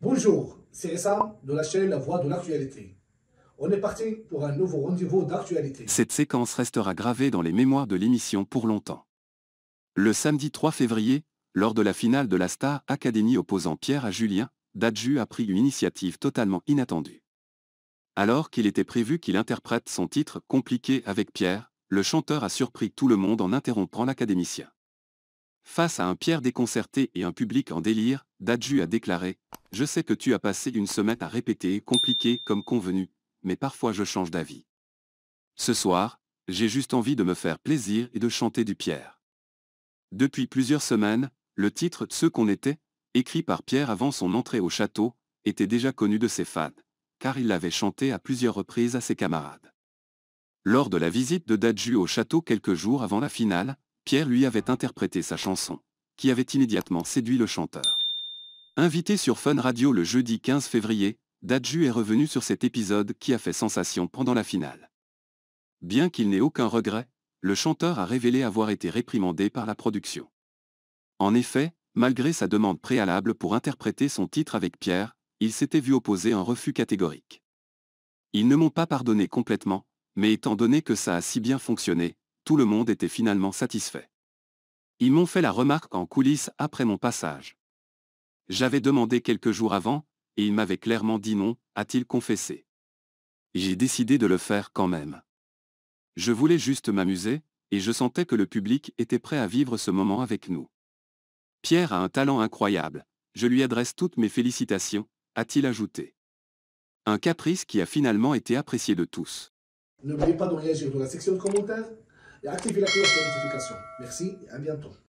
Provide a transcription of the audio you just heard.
Bonjour, c'est Essa de la chaîne La Voix de l'actualité. On est parti pour un nouveau rendez-vous d'actualité. Cette séquence restera gravée dans les mémoires de l'émission pour longtemps. Le samedi 3 février, lors de la finale de la Star Academy opposant Pierre à Julien, Dadju a pris une initiative totalement inattendue. Alors qu'il était prévu qu'il interprète son titre compliqué avec Pierre, le chanteur a surpris tout le monde en interrompant l'académicien. Face à un Pierre déconcerté et un public en délire, Dadju a déclaré « Je sais que tu as passé une semaine à répéter et compliquer comme convenu, mais parfois je change d'avis. Ce soir, j'ai juste envie de me faire plaisir et de chanter du Pierre. » Depuis plusieurs semaines, le titre « Ce qu'on était », écrit par Pierre avant son entrée au château, était déjà connu de ses fans, car il l'avait chanté à plusieurs reprises à ses camarades. Lors de la visite de Dadju au château quelques jours avant la finale, Pierre lui avait interprété sa chanson, qui avait immédiatement séduit le chanteur. Invité sur Fun Radio le jeudi 15 février, Dadju est revenu sur cet épisode qui a fait sensation pendant la finale. Bien qu'il n'ait aucun regret, le chanteur a révélé avoir été réprimandé par la production. En effet, malgré sa demande préalable pour interpréter son titre avec Pierre, il s'était vu opposer un refus catégorique. Ils ne m'ont pas pardonné complètement, mais étant donné que ça a si bien fonctionné, tout le monde était finalement satisfait. Ils m'ont fait la remarque en coulisses après mon passage. J'avais demandé quelques jours avant, et ils m'avaient clairement dit non, a-t-il confessé. J'ai décidé de le faire quand même. Je voulais juste m'amuser, et je sentais que le public était prêt à vivre ce moment avec nous. Pierre a un talent incroyable, je lui adresse toutes mes félicitations, a-t-il ajouté. Un caprice qui a finalement été apprécié de tous. N'oubliez pas de réagir dans la section de commentaires et activez la cloche de notification. Merci et à bientôt.